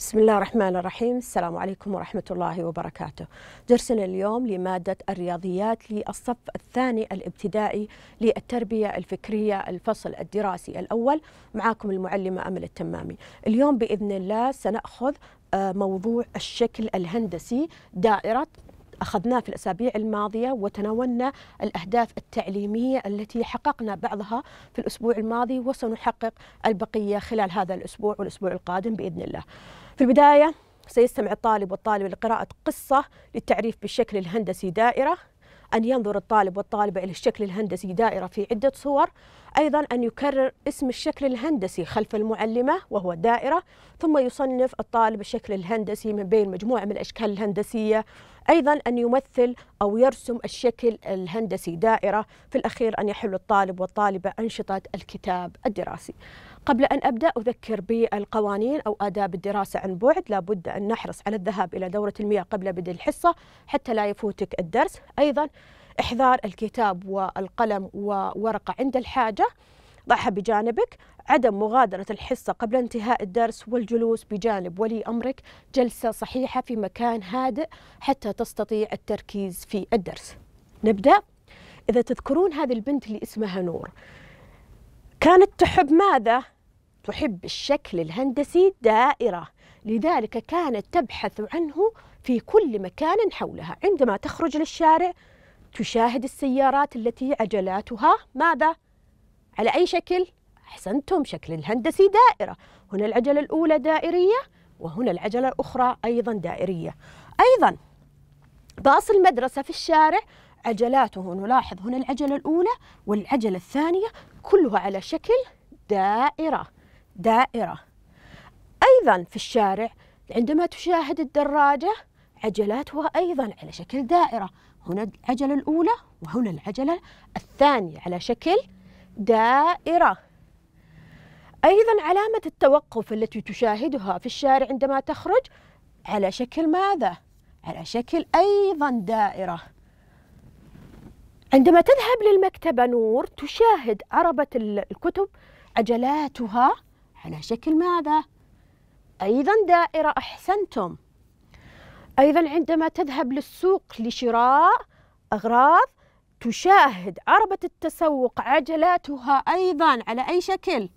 بسم الله الرحمن الرحيم السلام عليكم ورحمة الله وبركاته درسنا اليوم لمادة الرياضيات للصف الثاني الابتدائي للتربية الفكرية الفصل الدراسي الأول معاكم المعلمة أمل التمامي اليوم بإذن الله سنأخذ آه، موضوع الشكل الهندسي دائرة أخذناه في الأسابيع الماضية وتناولنا الأهداف التعليمية التي حققنا بعضها في الأسبوع الماضي وسنحقق البقية خلال هذا الأسبوع والأسبوع القادم بإذن الله في البداية سيستمع الطالب والطالبة لقراءة قصة للتعريف بالشكل الهندسي دائرة أن ينظر الطالب والطالبة إلى الشكل الهندسي دائرة في عدة صور أيضا أن يكرر اسم الشكل الهندسي خلف المعلمة وهو دائرة ثم يصنف الطالب الشكل الهندسي من بين مجموعة من الأشكال الهندسية أيضا أن يمثل أو يرسم الشكل الهندسي دائرة في الأخير أن يحل الطالب والطالبة أنشطة الكتاب الدراسي قبل أن أبدأ أذكر بالقوانين أو آداب الدراسة عن بعد لابد أن نحرص على الذهاب إلى دورة المياه قبل بدء الحصة حتى لا يفوتك الدرس أيضا إحضار الكتاب والقلم وورقة عند الحاجة ضعها بجانبك عدم مغادرة الحصة قبل انتهاء الدرس والجلوس بجانب ولي أمرك جلسة صحيحة في مكان هادئ حتى تستطيع التركيز في الدرس نبدأ إذا تذكرون هذه البنت اللي اسمها نور كانت تحب ماذا؟ تحب الشكل الهندسي دائرة لذلك كانت تبحث عنه في كل مكان حولها عندما تخرج للشارع تشاهد السيارات التي عجلاتها ماذا؟ على أي شكل؟ أحسنتم شكل الهندسي دائرة هنا العجلة الأولى دائرية وهنا العجلة الأخرى أيضا دائرية أيضا باص المدرسة في الشارع عجلاته نلاحظ هنا العجلة الأولى والعجلة الثانية كلها على شكل دائرة دائرة أيضا في الشارع عندما تشاهد الدراجة عجلاتها أيضا على شكل دائرة هنا العجلة الأولى وهنا العجلة الثانية على شكل دائرة أيضا علامة التوقف التي تشاهدها في الشارع عندما تخرج على شكل ماذا؟ على شكل أيضا دائرة عندما تذهب للمكتبة نور تشاهد عربة الكتب عجلاتها على شكل ماذا؟ أيضا دائرة أحسنتم أيضا عندما تذهب للسوق لشراء أغراض تشاهد عربة التسوق عجلاتها أيضا على أي شكل؟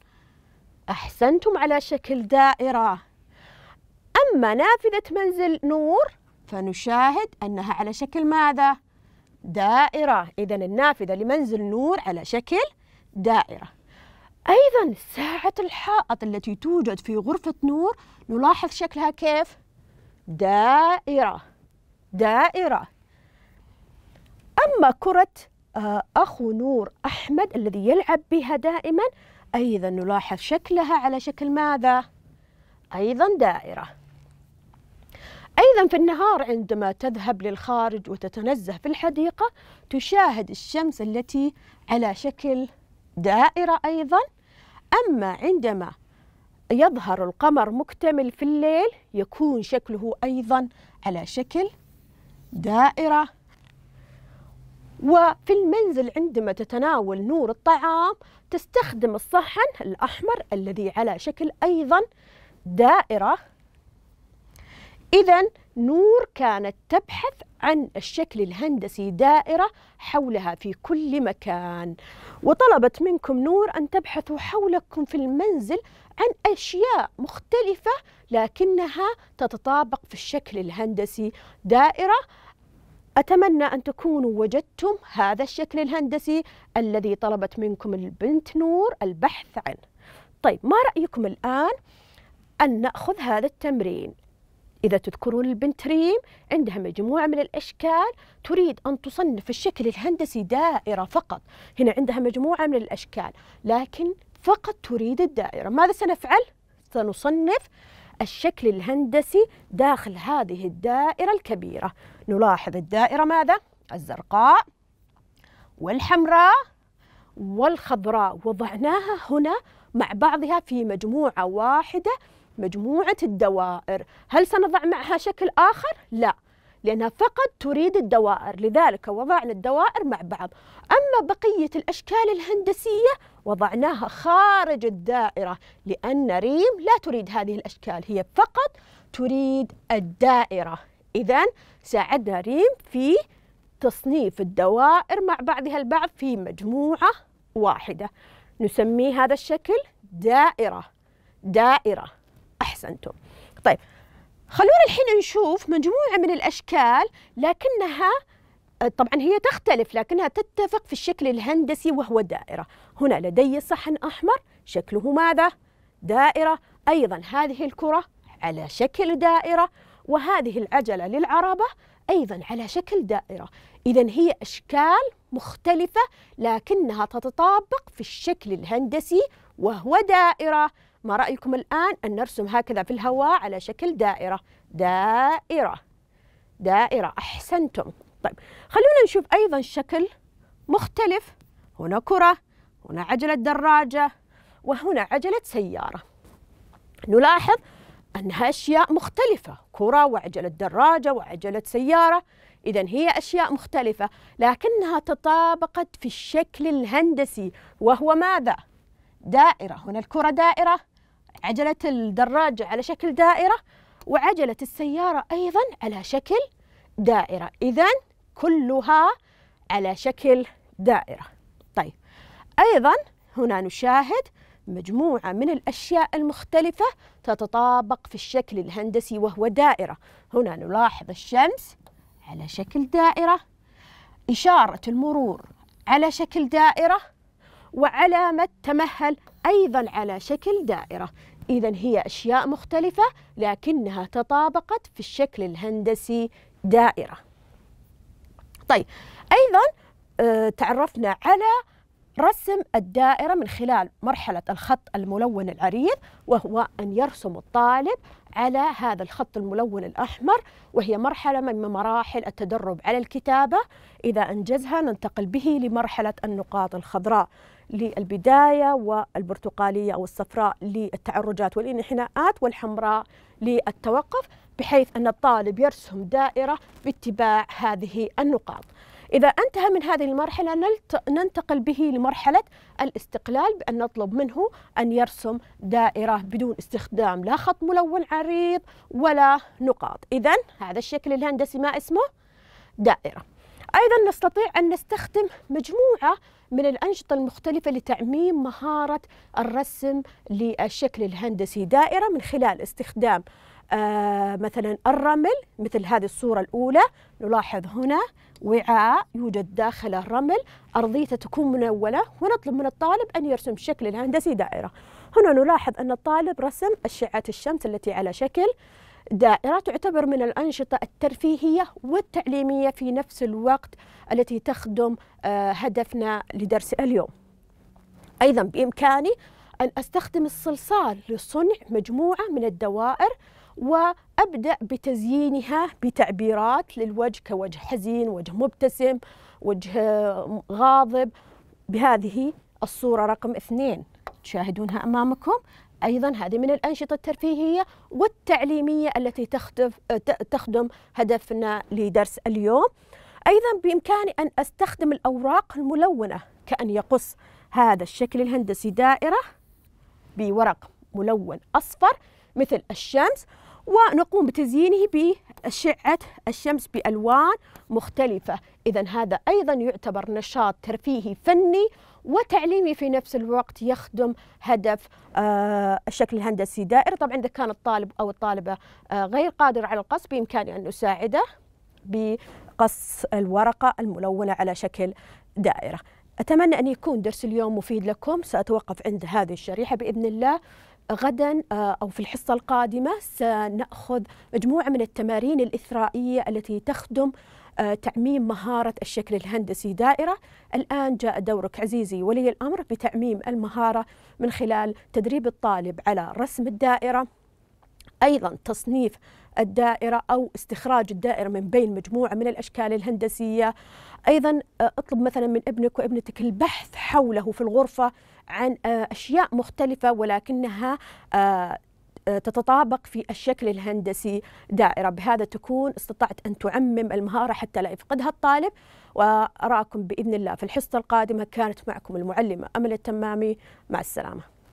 أحسنتم على شكل دائرة أما نافذة منزل نور فنشاهد أنها على شكل ماذا؟ دائرة إذا النافذة لمنزل نور على شكل دائرة أيضا ساعة الحائط التي توجد في غرفة نور نلاحظ شكلها كيف؟ دائرة دائرة أما كرة آه، أخو نور أحمد الذي يلعب بها دائما أيضا نلاحظ شكلها على شكل ماذا؟ أيضا دائرة أيضا في النهار عندما تذهب للخارج وتتنزه في الحديقة تشاهد الشمس التي على شكل دائرة أيضا أما عندما يظهر القمر مكتمل في الليل يكون شكله أيضا على شكل دائرة وفي المنزل عندما تتناول نور الطعام تستخدم الصحن الأحمر الذي على شكل أيضا دائرة إذا نور كانت تبحث عن الشكل الهندسي دائرة حولها في كل مكان وطلبت منكم نور أن تبحثوا حولكم في المنزل عن أشياء مختلفة لكنها تتطابق في الشكل الهندسي دائرة أتمنى أن تكونوا وجدتم هذا الشكل الهندسي الذي طلبت منكم البنت نور البحث عنه طيب ما رأيكم الآن أن نأخذ هذا التمرين إذا تذكرون البنت ريم عندها مجموعة من الأشكال تريد أن تصنف الشكل الهندسي دائرة فقط هنا عندها مجموعة من الأشكال لكن فقط تريد الدائرة ماذا سنفعل؟ سنصنف الشكل الهندسي داخل هذه الدائرة الكبيرة نلاحظ الدائرة ماذا؟ الزرقاء والحمراء والخضراء وضعناها هنا مع بعضها في مجموعة واحدة مجموعة الدوائر هل سنضع معها شكل آخر؟ لا لأنها فقط تريد الدوائر لذلك وضعنا الدوائر مع بعض أما بقية الأشكال الهندسية وضعناها خارج الدائرة لأن ريم لا تريد هذه الأشكال هي فقط تريد الدائرة إذا ساعدنا ريم في تصنيف الدوائر مع بعضها البعض في مجموعة واحدة نسميه هذا الشكل دائرة دائرة أحسنتم طيب خلونا الحين نشوف مجموعة من الأشكال لكنها آه، طبعا هي تختلف لكنها تتفق في الشكل الهندسي وهو الدائرة هنا لدي صحن أحمر شكله ماذا؟ دائرة أيضا هذه الكرة على شكل دائرة وهذه العجلة للعربة أيضا على شكل دائرة إذا هي أشكال مختلفة لكنها تتطابق في الشكل الهندسي وهو دائرة ما رأيكم الآن أن نرسم هكذا في الهواء على شكل دائرة دائرة دائرة أحسنتم طيب خلونا نشوف أيضا شكل مختلف هنا كرة هنا عجلة دراجة وهنا عجلة سيارة نلاحظ أنها أشياء مختلفة كرة وعجلة دراجة وعجلة سيارة إذا هي أشياء مختلفة لكنها تطابقت في الشكل الهندسي وهو ماذا؟ دائرة هنا الكرة دائرة عجلة الدراجة على شكل دائرة وعجلة السيارة أيضا على شكل دائرة إذا كلها على شكل دائرة طيب أيضا هنا نشاهد مجموعة من الأشياء المختلفة تتطابق في الشكل الهندسي وهو دائرة هنا نلاحظ الشمس على شكل دائرة إشارة المرور على شكل دائرة وعلامة تمهل أيضا على شكل دائرة إذا هي أشياء مختلفة لكنها تطابقت في الشكل الهندسي دائرة طيب أيضا آه، تعرفنا على رسم الدائرة من خلال مرحلة الخط الملون العريض وهو أن يرسم الطالب على هذا الخط الملون الأحمر وهي مرحلة من مراحل التدرب على الكتابة إذا أنجزها ننتقل به لمرحلة النقاط الخضراء للبداية والبرتقالية أو الصفراء للتعرجات والانحناءات والحمراء للتوقف بحيث أن الطالب يرسم دائرة باتباع هذه النقاط إذا انتهى من هذه المرحلة ننتقل به لمرحلة الاستقلال بأن نطلب منه أن يرسم دائرة بدون استخدام لا خط ملون عريض ولا نقاط إذا هذا الشكل الهندسي ما اسمه دائرة أيضا نستطيع أن نستخدم مجموعة من الأنشطة المختلفة لتعميم مهارة الرسم للشكل الهندسي دائرة من خلال استخدام آه، مثلا الرمل مثل هذه الصورة الأولى نلاحظ هنا وعاء يوجد داخله الرمل أرضيته تكون منولة ونطلب من الطالب أن يرسم الشكل الهندسي دائرة هنا نلاحظ أن الطالب رسم أشعة الشمس التي على شكل دائرة تعتبر من الأنشطة الترفيهية والتعليمية في نفس الوقت التي تخدم آه، هدفنا لدرس اليوم أيضا بإمكاني أن أستخدم الصلصال لصنع مجموعة من الدوائر وأبدأ بتزيينها بتعبيرات للوجه كوجه حزين وجه مبتسم وجه غاضب بهذه الصورة رقم اثنين تشاهدونها أمامكم أيضا هذه من الأنشطة الترفيهية والتعليمية التي تخدم هدفنا لدرس اليوم أيضا بإمكاني أن أستخدم الأوراق الملونة كأن يقص هذا الشكل الهندسي دائرة بورق ملون أصفر مثل الشمس ونقوم بتزيينه بأشعة الشمس بألوان مختلفة إذا هذا أيضا يعتبر نشاط ترفيهي فني وتعليمي في نفس الوقت يخدم هدف آه، الشكل الهندسي دائري طبعا إذا كان الطالب أو الطالبة آه، غير قادر على القص بإمكاني أن أساعده بقص الورقة الملونة على شكل دائرة أتمنى أن يكون درس اليوم مفيد لكم سأتوقف عند هذه الشريحة بإذن الله غدا آه، أو في الحصة القادمة سنأخذ مجموعة من التمارين الإثرائية التي تخدم آه، تعميم مهارة الشكل الهندسي دائرة الآن جاء دورك عزيزي ولي الأمر بتعميم المهارة من خلال تدريب الطالب على رسم الدائرة أيضا تصنيف الدائرة أو استخراج الدائرة من بين مجموعة من الأشكال الهندسية أيضا آه، اطلب مثلا من ابنك وابنتك البحث حوله في الغرفة عن آه، أشياء مختلفة ولكنها آه، تتطابق في الشكل الهندسي دائرة بهذا تكون استطعت أن تعمم المهارة حتى لا يفقدها الطالب وأراكم بإذن الله في الحصة القادمة كانت معكم المعلمة أمل التمامي مع السلامة